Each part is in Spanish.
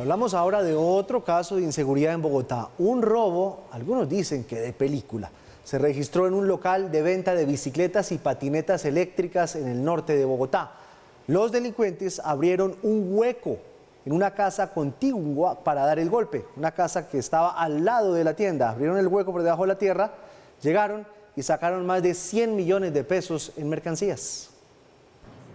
hablamos ahora de otro caso de inseguridad en Bogotá. Un robo, algunos dicen que de película. Se registró en un local de venta de bicicletas y patinetas eléctricas en el norte de Bogotá. Los delincuentes abrieron un hueco en una casa contigua para dar el golpe. Una casa que estaba al lado de la tienda. Abrieron el hueco por debajo de la tierra, llegaron y sacaron más de 100 millones de pesos en mercancías.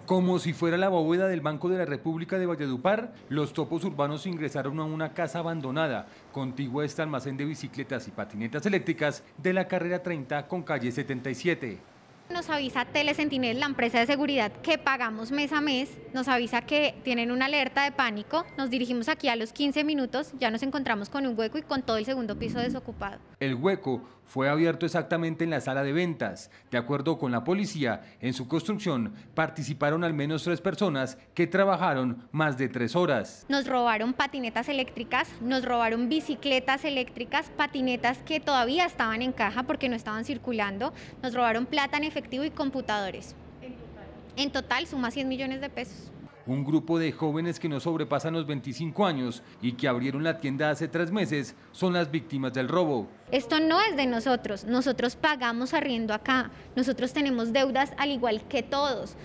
Como si fuera la bóveda del Banco de la República de Valledupar, los topos urbanos ingresaron a una casa abandonada, contigua a este almacén de bicicletas y patinetas eléctricas de la carrera 30 con calle 77. Nos avisa Telecentinel, la empresa de seguridad que pagamos mes a mes, nos avisa que tienen una alerta de pánico. Nos dirigimos aquí a los 15 minutos, ya nos encontramos con un hueco y con todo el segundo piso desocupado. El hueco fue abierto exactamente en la sala de ventas. De acuerdo con la policía, en su construcción participaron al menos tres personas que trabajaron más de tres horas. Nos robaron patinetas eléctricas, nos robaron bicicletas eléctricas, patinetas que todavía estaban en caja porque no estaban circulando, nos robaron plata en efectivo y computadores. En total. En total suma 100 millones de pesos. Un grupo de jóvenes que no sobrepasan los 25 años y que abrieron la tienda hace tres meses son las víctimas del robo. Esto no es de nosotros, nosotros pagamos arriendo acá, nosotros tenemos deudas al igual que todos.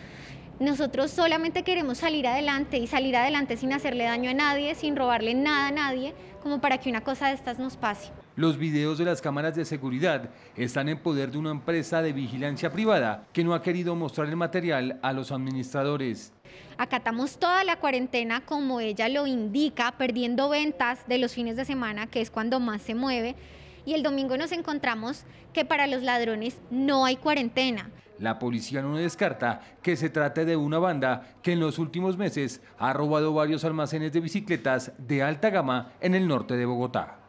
Nosotros solamente queremos salir adelante y salir adelante sin hacerle daño a nadie, sin robarle nada a nadie, como para que una cosa de estas nos pase. Los videos de las cámaras de seguridad están en poder de una empresa de vigilancia privada que no ha querido mostrar el material a los administradores. Acatamos toda la cuarentena como ella lo indica, perdiendo ventas de los fines de semana, que es cuando más se mueve. Y el domingo nos encontramos que para los ladrones no hay cuarentena. La policía no descarta que se trate de una banda que en los últimos meses ha robado varios almacenes de bicicletas de alta gama en el norte de Bogotá.